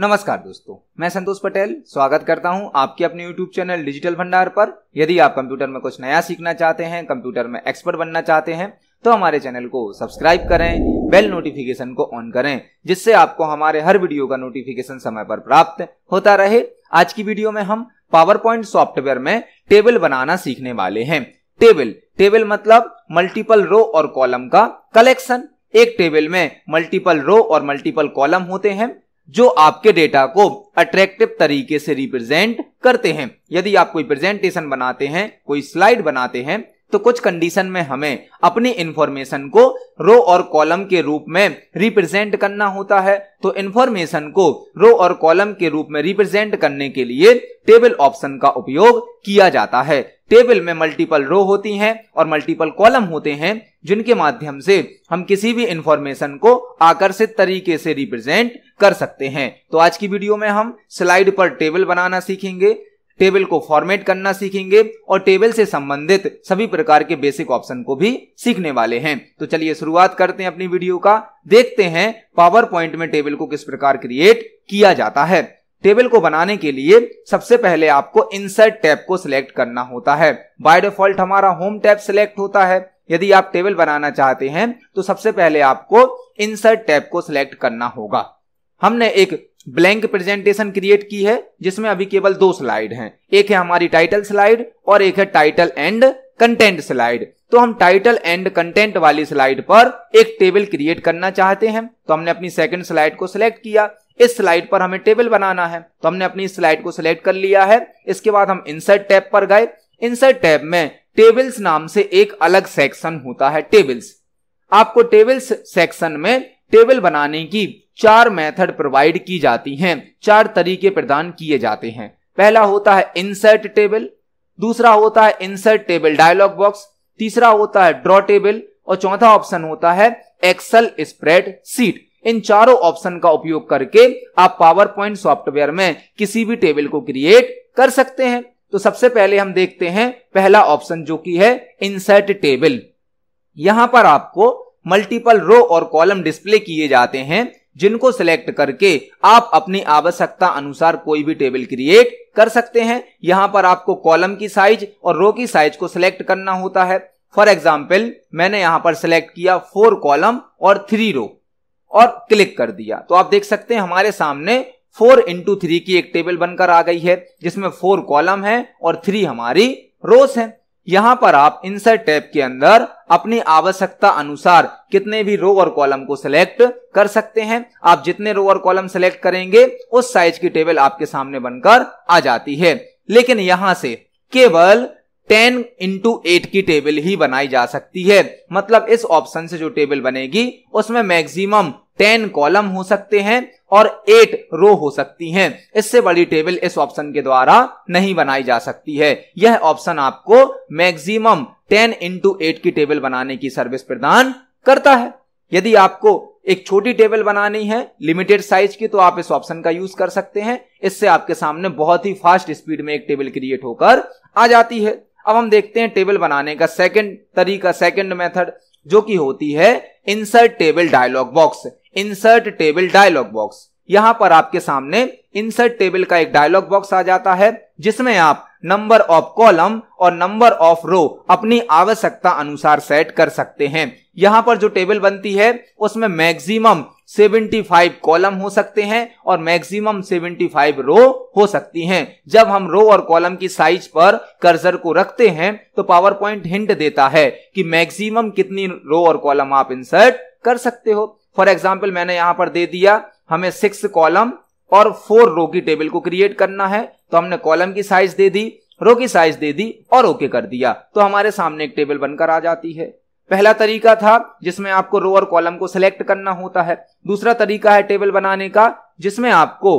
नमस्कार दोस्तों मैं संतोष पटेल स्वागत करता हूं आपके अपने YouTube चैनल डिजिटल भंडार पर यदि आप कंप्यूटर में कुछ नया सीखना चाहते हैं कंप्यूटर में एक्सपर्ट बनना चाहते हैं तो हमारे चैनल को सब्सक्राइब करें बेल नोटिफिकेशन को ऑन करें जिससे आपको हमारे हर वीडियो का नोटिफिकेशन समय पर प्राप्त होता रहे आज की वीडियो में हम पावर पॉइंट सॉफ्टवेयर में टेबल बनाना सीखने वाले हैं टेबल टेबल मतलब मल्टीपल रो और कॉलम का कलेक्शन एक टेबल में मल्टीपल रो और मल्टीपल कॉलम होते हैं जो आपके डेटा को अट्रैक्टिव तरीके से रिप्रेजेंट करते हैं यदि आप कोई प्रेजेंटेशन बनाते हैं कोई स्लाइड बनाते हैं तो कुछ कंडीशन में हमें अपनी इंफॉर्मेशन को रो और कॉलम के रूप में रिप्रेजेंट करना होता है तो इंफॉर्मेशन को रो और कॉलम के रूप में रिप्रेजेंट करने के लिए टेबल ऑप्शन का उपयोग किया जाता है टेबल में मल्टीपल रो होती हैं और मल्टीपल कॉलम होते हैं जिनके माध्यम से हम किसी भी इंफॉर्मेशन को आकर्षित तरीके से रिप्रेजेंट कर सकते हैं तो आज की वीडियो में हम स्लाइड पर टेबल बनाना सीखेंगे टेबल को फॉर्मेट करना सीखेंगे और टेबल से संबंधित सभी प्रकार के बेसिक ऑप्शन को भी सीखने वाले हैं तो चलिए शुरुआत करते हैं अपनी वीडियो का देखते हैं पावर पॉइंट में टेबल को किस प्रकार क्रिएट किया जाता है टेबल को बनाने के लिए सबसे पहले आपको इंसर्ट टैब को सिलेक्ट करना होता है बाय डिफॉल्ट हमारा होम टैब सिलेक्ट होता है यदि आप टेबल बनाना चाहते हैं तो सबसे पहले आपको इंसर्ट टैब को सिलेक्ट करना होगा हमने एक ब्लैंक प्रेजेंटेशन क्रिएट की है जिसमें अभी केवल दो स्लाइड हैं एक है हमारी टाइटल स्लाइड और एक है टाइटल एंड कंटेंट स्लाइड तो हम टाइटल एंड कंटेंट वाली स्लाइड पर एक टेबल क्रिएट करना चाहते हैं तो हमने अपनी सेकंड स्लाइड को सिलेक्ट किया इस स्लाइड पर हमें टेबल बनाना है तो हमने अपनी स्लाइड को सिलेक्ट कर लिया है इसके बाद हम इंसर्ट टैब पर गए इंसर्ट टैब में टेबल्स नाम से एक अलग सेक्शन होता है टेबल्स आपको टेबल्स सेक्शन में टेबल बनाने की चार मेथड प्रोवाइड की जाती हैं चार तरीके प्रदान किए जाते हैं पहला होता है इंसर्ट टेबल दूसरा होता है इंसर्ट टेबल डायलॉग बॉक्स तीसरा होता है ड्रॉ टेबल और चौथा ऑप्शन होता है एक्सल स्प्रेड सीट इन चारों ऑप्शन का उपयोग करके आप पावर पॉइंट सॉफ्टवेयर में किसी भी टेबल को क्रिएट कर सकते हैं तो सबसे पहले हम देखते हैं पहला ऑप्शन जो कि है इंसर्ट टेबल यहां पर आपको मल्टीपल रो और कॉलम डिस्प्ले किए जाते हैं जिनको सिलेक्ट करके आप अपनी आवश्यकता अनुसार कोई भी टेबल क्रिएट कर सकते हैं यहाँ पर आपको कॉलम की साइज और रो की साइज को सिलेक्ट करना होता है फॉर एग्जाम्पल मैंने यहाँ पर सिलेक्ट किया फोर कॉलम और थ्री रो और क्लिक कर दिया तो आप देख सकते हैं हमारे सामने फोर इंटू थ्री की एक टेबल बनकर आ गई है जिसमें फोर कॉलम है और थ्री हमारी रोज है यहां पर आप इंसर्ट टैब के अंदर अपनी आवश्यकता अनुसार कितने भी रो और कॉलम को सिलेक्ट कर सकते हैं आप जितने रो और कॉलम सिलेक्ट करेंगे उस साइज की टेबल आपके सामने बनकर आ जाती है लेकिन यहां से केवल 10 इंटू एट की टेबल ही बनाई जा सकती है मतलब इस ऑप्शन से जो टेबल बनेगी उसमें मैक्सिमम टेन कॉलम हो सकते हैं और एट रो हो सकती हैं इससे बड़ी टेबल इस ऑप्शन के द्वारा नहीं बनाई जा सकती है यह ऑप्शन आपको मैक्सिमम टेन इंटू एट की टेबल बनाने की सर्विस प्रदान करता है यदि आपको एक छोटी टेबल बनानी है लिमिटेड साइज की तो आप इस ऑप्शन का यूज कर सकते हैं इससे आपके सामने बहुत ही फास्ट स्पीड में एक टेबल क्रिएट होकर आ जाती है अब हम देखते हैं टेबल बनाने का सेकंड तरीका सेकंड मेथड जो कि होती है insert table dialog box insert table dialog box यहां पर आपके सामने इंसर्ट टेबल का एक डायलॉग बॉक्स आ जाता है जिसमें आप नंबर ऑफ कॉलम और नंबर ऑफ रो अपनी आवश्यकता अनुसार सेट कर सकते हैं यहां पर जो टेबल बनती है उसमें मैक्सिमम 75 कॉलम हो सकते हैं और मैक्सिमम 75 रो हो सकती हैं जब हम रो और कॉलम की साइज पर कर्जर को रखते हैं तो पावर पॉइंट हिंट देता है कि मैक्सिमम कितनी रो और कॉलम आप इंसर्ट कर सकते हो फॉर एग्जाम्पल मैंने यहां पर दे दिया हमें सिक्स कॉलम और फोर रो की टेबल को क्रिएट करना है तो हमने कॉलम की साइज दे दी रो की साइज दे दी और ओके कर दिया तो हमारे सामने एक टेबल बनकर आ जाती है पहला तरीका था जिसमें आपको रो और कॉलम को सिलेक्ट करना होता है दूसरा तरीका है टेबल बनाने का जिसमें आपको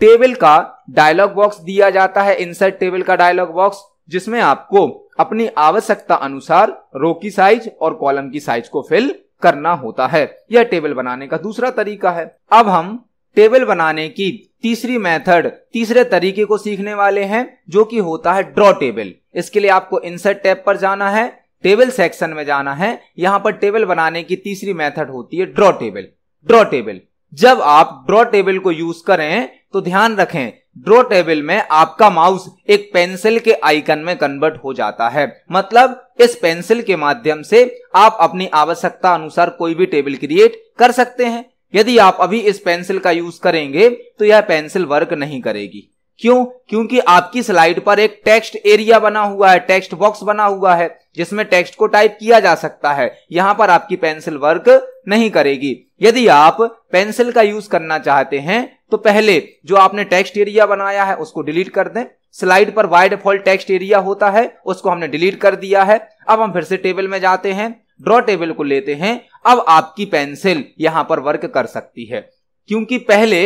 टेबल का डायलॉग बॉक्स दिया जाता है इंसर्ट टेबल का डायलॉग बॉक्स जिसमें आपको अपनी आवश्यकता अनुसार रो की साइज और कॉलम की साइज को फिल करना होता है यह टेबल बनाने का दूसरा तरीका है अब हम टेबल बनाने की तीसरी मेथड तीसरे तरीके को सीखने वाले हैं जो कि होता है ड्रॉ टेबल इसके लिए आपको इंसर्ट टैब पर जाना है टेबल सेक्शन में जाना है यहां पर टेबल बनाने की तीसरी मेथड होती है ड्रॉ टेबल ड्रॉ टेबल जब आप ड्रॉ टेबल को यूज करें तो ध्यान रखें ड्रॉ टेबल में आपका माउस एक पेंसिल के आइकन में कन्वर्ट हो जाता है मतलब इस पेंसिल के माध्यम से आप अपनी आवश्यकता अनुसार कोई भी टेबल क्रिएट कर सकते हैं यदि आप अभी इस पेंसिल का यूज करेंगे तो यह पेंसिल वर्क नहीं करेगी क्यों क्योंकि आपकी स्लाइड पर एक टेक्स्ट एरिया बना हुआ है टेक्स्ट बॉक्स बना हुआ है जिसमें टेक्स्ट को टाइप किया जा सकता है यहां पर आपकी पेंसिल वर्क नहीं करेगी यदि आप पेंसिल का यूज करना चाहते हैं तो पहले जो आपने टेक्स्ट एरिया बनाया है उसको डिलीट कर दें स्लाइड पर वाई डिफॉल्ट टेक्स्ट एरिया होता है उसको हमने डिलीट कर दिया है अब हम फिर से टेबल में जाते हैं ड्रॉ टेबल को लेते हैं अब आपकी पेंसिल यहां पर वर्क कर सकती है क्योंकि पहले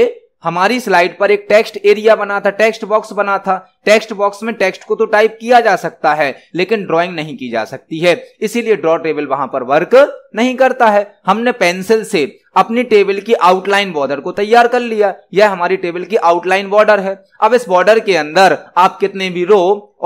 हमारी स्लाइड पर एक टेक्स्ट एरिया बना था टेक्स्ट बॉक्स बना था टेक्स्ट बॉक्स में टेक्स्ट को तो टाइप किया जा सकता है लेकिन ड्राइंग नहीं की जा सकती है इसीलिए ड्रॉ टेबल वहां पर वर्क नहीं करता है हमने पेंसिल से अपनी टेबल की आउटलाइन बॉर्डर को तैयार कर लिया यह हमारी टेबल की आउटलाइन बॉर्डर है अब इस बॉर्डर के अंदर आप कितने भी रो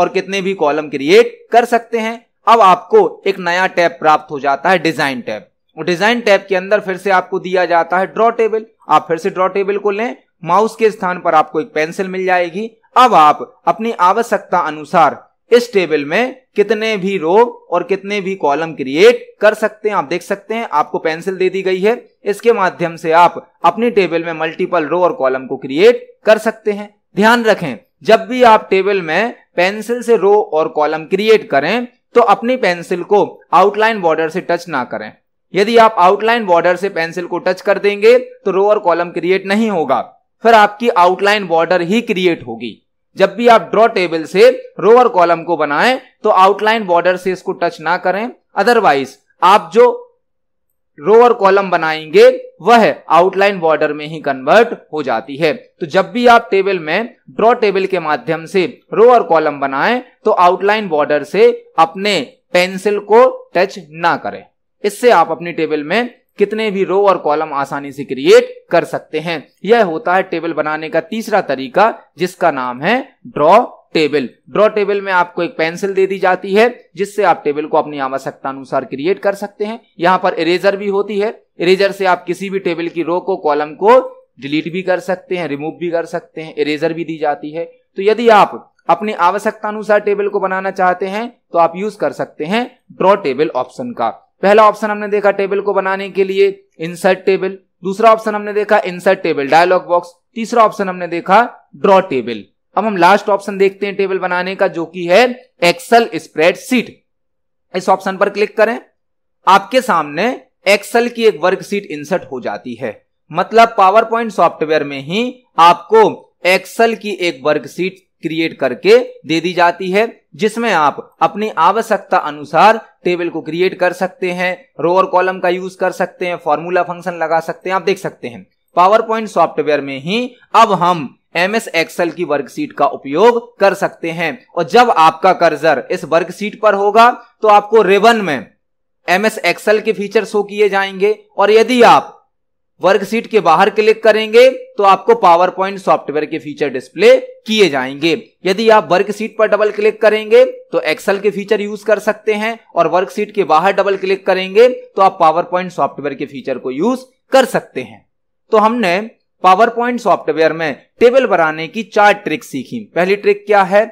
और कितने भी कॉलम क्रिएट कर सकते हैं अब आपको एक नया टैब प्राप्त हो जाता है डिजाइन टैब डिजाइन टैब के अंदर फिर से आपको दिया जाता है ड्रॉ टेबल आप फिर से ड्रॉ टेबल को लें माउस के स्थान पर आपको एक पेंसिल मिल जाएगी अब आप अपनी आवश्यकता अनुसार इस टेबल में कितने भी रो और कितने भी कॉलम क्रिएट कर सकते हैं आप देख सकते हैं आपको पेंसिल दे दी गई है इसके माध्यम से आप अपनी टेबल में मल्टीपल रो और कॉलम को क्रिएट कर सकते हैं ध्यान रखें जब भी आप टेबल में पेंसिल से रो और कॉलम क्रिएट करें तो अपनी पेंसिल को आउटलाइन बॉर्डर से टच ना करें यदि आप आउटलाइन बॉर्डर से पेंसिल को टच कर देंगे तो रो और कॉलम क्रिएट नहीं होगा फिर आपकी आउटलाइन बॉर्डर ही क्रिएट होगी जब भी आप ड्रॉ टेबल से रो और कॉलम को बनाएं तो आउटलाइन बॉर्डर से इसको टच ना करें अदरवाइज आप जो रो और कॉलम बनाएंगे वह आउटलाइन बॉर्डर में ही कन्वर्ट हो जाती है तो जब भी आप टेबल में ड्रॉ टेबल के माध्यम से रो और कॉलम बनाएं तो आउटलाइन बॉर्डर से अपने पेंसिल को टच ना करें इससे आप अपनी टेबल में कितने भी रो और कॉलम आसानी से क्रिएट कर सकते हैं यह होता है टेबल बनाने का तीसरा तरीका जिसका नाम है ड्रॉ टेबल ड्रॉ टेबल में आपको एक पेंसिल दे दी जाती है जिससे आप टेबल को अपनी आवश्यकता अनुसार क्रिएट कर सकते हैं यहाँ पर इरेजर भी होती है इरेजर से आप किसी भी टेबल की रो को कॉलम को डिलीट भी कर सकते हैं रिमूव भी कर सकते हैं इरेजर भी दी जाती है तो यदि आप अपनी आवश्यकता अनुसार टेबल को बनाना चाहते हैं तो आप यूज कर सकते हैं ड्रॉ टेबल ऑप्शन का पहला ऑप्शन हमने देखा टेबल को बनाने के लिए इंसर्ट टेबल दूसरा ऑप्शन हमने देखा इंसर्ट टेबल डायलॉग बॉक्स तीसरा ऑप्शन हमने देखा ड्रॉ टेबल अब हम लास्ट ऑप्शन देखते हैं टेबल बनाने का जो कि है एक्सल स्प्रेड सीट इस ऑप्शन पर क्लिक करें आपके सामने एक्सल की एक वर्कशीट इंसर्ट हो जाती है मतलब पावर पॉइंट सॉफ्टवेयर में ही आपको एक्सल की एक वर्कशीट क्रिएट करके दे दी जाती है जिसमें आप अपनी आवश्यकता अनुसार टेबल को क्रिएट कर सकते हैं रो और कॉलम का यूज कर सकते हैं फॉर्मूला फंक्शन लगा सकते हैं आप देख सकते हैं पावर पॉइंट सॉफ्टवेयर में ही अब हम एम एस एक्सएल की वर्कशीट का उपयोग कर सकते हैं और जब आपका कर्जर इस वर्कशीट पर होगा तो आपको रिबन में एम एस एक्सएल के फीचर शो किए जाएंगे और यदि आप वर्कशीट के बाहर क्लिक करेंगे तो आपको पावर पॉइंट सॉफ्टवेयर के फीचर डिस्प्ले किए जाएंगे यदि आप वर्कशीट पर डबल क्लिक करेंगे तो एक्सेल के फीचर यूज कर सकते हैं और वर्कशीट के बाहर डबल क्लिक करेंगे तो आप पावर पॉइंट सॉफ्टवेयर के फीचर को यूज कर सकते हैं तो हमने पावर पॉइंट सॉफ्टवेयर में टेबल बनाने की चार ट्रिक सीखी पहली ट्रिक क्या है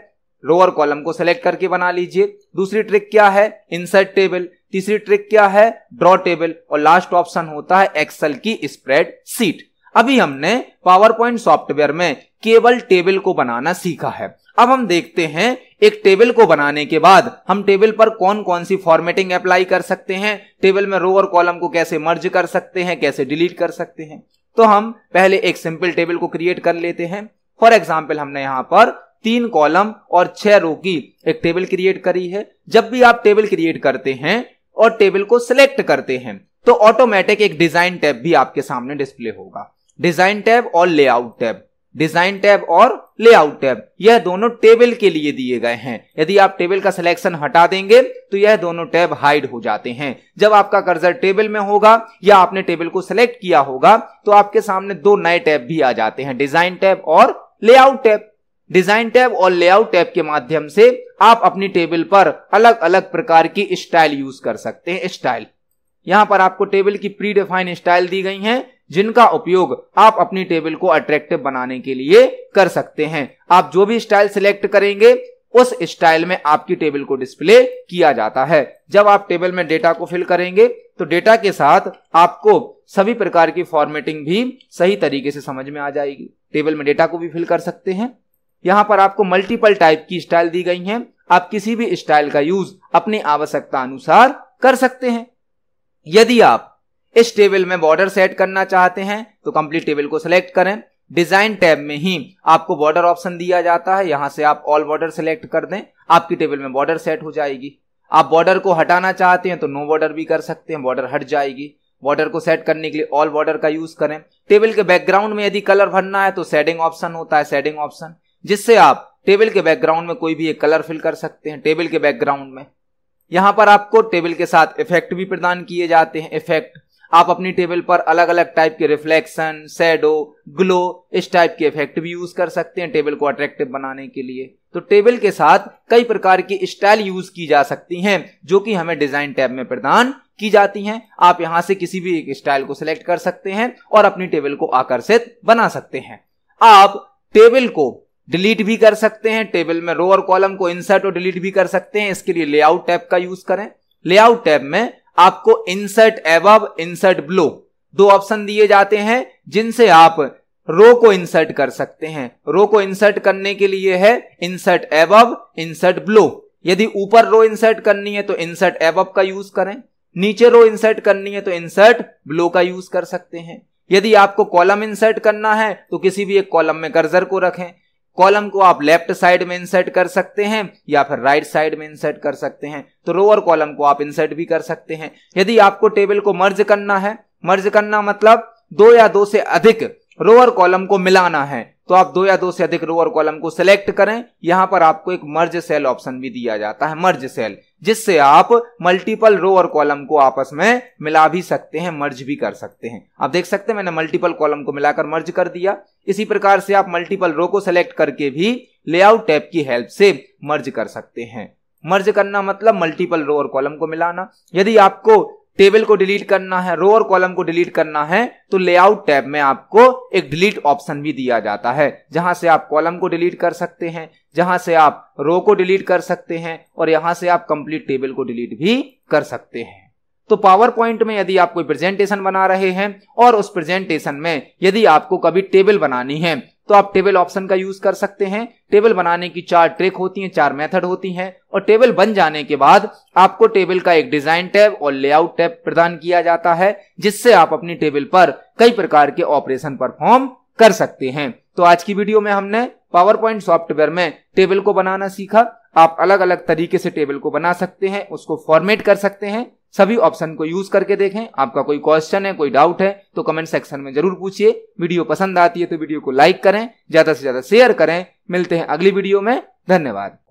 लोअर कॉलम को सेलेक्ट करके बना लीजिए दूसरी ट्रिक क्या है इंसर्ट टेबल तीसरी ट्रिक क्या है ड्रॉ टेबल और लास्ट ऑप्शन होता है एक्सेल की स्प्रेड सीट अभी हमने पावर पॉइंट सॉफ्टवेयर में केवल टेबल को बनाना सीखा है अब हम देखते हैं एक टेबल को बनाने के बाद हम टेबल पर कौन कौन सी फॉर्मेटिंग अप्लाई कर सकते हैं टेबल में रो और कॉलम को कैसे मर्ज कर सकते हैं कैसे डिलीट कर सकते हैं तो हम पहले एक सिंपल टेबल को क्रिएट कर लेते हैं फॉर एग्जाम्पल हमने यहाँ पर तीन कॉलम और छह रो की एक टेबल क्रिएट करी है जब भी आप टेबल क्रिएट करते हैं और टेबल को सिलेक्ट करते हैं तो ऑटोमेटिक एक डिजाइन टैब भी आपके सामने डिस्प्ले होगा डिजाइन टैब और लेआउट टैब डिजाइन टैब और लेआउट टैब यह दोनों टेबल के लिए दिए गए हैं यदि आप टेबल का सिलेक्शन हटा देंगे तो यह दोनों टैब हाइड हो जाते हैं जब आपका कर्जर टेबल में होगा या आपने टेबल को सिलेक्ट किया होगा तो आपके सामने दो नए टैब भी आ जाते हैं डिजाइन टैब और लेआउट टैब डिजाइन टैब और लेआउट टैब के माध्यम से आप अपनी टेबल पर अलग अलग प्रकार की स्टाइल यूज कर सकते हैं स्टाइल यहां पर आपको टेबल की प्री डिफाइन स्टाइल दी गई है जिनका उपयोग आप अपनी टेबल को अट्रैक्टिव बनाने के लिए कर सकते हैं आप जो भी स्टाइल सिलेक्ट करेंगे उस स्टाइल में आपकी टेबल को डिस्प्ले किया जाता है जब आप टेबल में डेटा को फिल करेंगे तो डेटा के साथ आपको सभी प्रकार की फॉर्मेटिंग भी सही तरीके से समझ में आ जाएगी टेबल में डेटा को भी फिल कर सकते हैं यहाँ पर आपको मल्टीपल टाइप की स्टाइल दी गई हैं आप किसी भी स्टाइल का यूज अपनी आवश्यकता अनुसार कर सकते हैं यदि आप इस टेबल में बॉर्डर सेट करना चाहते हैं तो कंप्लीट टेबल को सिलेक्ट करें डिजाइन टैब में ही आपको बॉर्डर ऑप्शन दिया जाता है यहां से आप ऑल बॉर्डर सिलेक्ट कर दें आपकी टेबल में बॉर्डर सेट हो जाएगी आप बॉर्डर को हटाना चाहते हैं तो नो बॉर्डर भी कर सकते हैं बॉर्डर हट जाएगी बॉर्डर को सेट करने के लिए ऑल बॉर्डर का यूज करें टेबल के बैकग्राउंड में यदि कलर भरना है तो सेडिंग ऑप्शन होता है सेडिंग ऑप्शन जिससे आप टेबल के बैकग्राउंड में कोई भी एक कलर फिल कर सकते हैं टेबल के बैकग्राउंड में यहां पर आपको टेबल के साथ इफेक्ट भी प्रदान किए जाते हैं इफेक्ट आप अपनी टेबल पर अलग अलग टाइप के रिफ्लेक्शन शेडो ग्लो इस टाइप के इफेक्ट भी यूज कर सकते हैं टेबल को अट्रैक्टिव बनाने के लिए तो टेबल के साथ कई प्रकार की स्टाइल यूज की जा सकती हैं जो कि हमें डिजाइन टैब में प्रदान की जाती हैं आप यहां से किसी भी एक स्टाइल को सिलेक्ट कर सकते हैं और अपनी टेबल को आकर्षित बना सकते हैं आप टेबल को डिलीट भी कर सकते हैं टेबल में रो और कॉलम को इंसर्ट और डिलीट भी कर सकते हैं इसके लिए लेआउट टैब का यूज करें लेआउट टैब में आपको इंसर्ट एवब इंसर्ट ब्लो दो ऑप्शन दिए जाते हैं जिनसे आप रो को इंसर्ट कर सकते हैं रो को इंसर्ट करने के लिए है इंसर्ट एवब इंसर्ट ब्लो यदि ऊपर रो इंसर्ट करनी है तो इंसर्ट एवब का यूज करें नीचे रो इंसर्ट करनी है तो इंसर्ट ब्लो का यूज कर सकते हैं यदि आपको कॉलम इंसर्ट करना है तो किसी भी एक कॉलम में कर्जर को रखें कॉलम को आप लेफ्ट साइड में इंसर्ट कर सकते हैं या फिर राइट साइड में इंसर्ट कर सकते हैं तो रो और कॉलम को आप इंसर्ट भी कर सकते हैं यदि आपको टेबल को मर्ज करना है मर्ज करना मतलब दो या दो से अधिक रो और कॉलम को मिलाना है तो आप दो या दो से अधिक रो और कॉलम को सिलेक्ट करें यहां पर आपको एक मर्ज सेल ऑप्शन भी दिया जाता है मर्ज सेल जिससे आप मल्टीपल रो और कॉलम को आपस में मिला भी सकते हैं मर्ज भी कर सकते हैं आप देख सकते हैं मैंने मल्टीपल कॉलम को मिलाकर मर्ज कर दिया इसी प्रकार से आप मल्टीपल रो को सेलेक्ट करके भी लेआउट टैब की हेल्प से मर्ज कर सकते हैं मर्ज करना मतलब मल्टीपल रो और कॉलम को मिलाना यदि आपको टेबल को डिलीट करना है रो और कॉलम को डिलीट करना है तो लेआउट टैब में आपको एक डिलीट ऑप्शन भी दिया जाता है जहां से आप कॉलम को डिलीट कर सकते हैं जहां से आप रो को डिलीट कर सकते हैं और यहां से आप कंप्लीट टेबल को डिलीट भी कर सकते हैं तो पावर पॉइंट में यदि आप कोई प्रेजेंटेशन बना रहे हैं और उस प्रेजेंटेशन में यदि आपको कभी टेबल बनानी है तो आप टेबल ऑप्शन का यूज कर सकते हैं टेबल बनाने की चार ट्रिक होती हैं चार मेथड होती हैं और टेबल बन जाने के बाद आपको टेबल का एक डिजाइन टैब और लेआउट टैब प्रदान किया जाता है जिससे आप अपनी टेबल पर कई प्रकार के ऑपरेशन परफॉर्म कर सकते हैं तो आज की वीडियो में हमने पावर पॉइंट सॉफ्टवेयर में टेबल को बनाना सीखा आप अलग अलग तरीके से टेबल को बना सकते हैं उसको फॉर्मेट कर सकते हैं सभी ऑप्शन को यूज करके देखें आपका कोई क्वेश्चन है कोई डाउट है तो कमेंट सेक्शन में जरूर पूछिए वीडियो पसंद आती है तो वीडियो को लाइक करें ज्यादा से ज्यादा शेयर करें मिलते हैं अगली वीडियो में धन्यवाद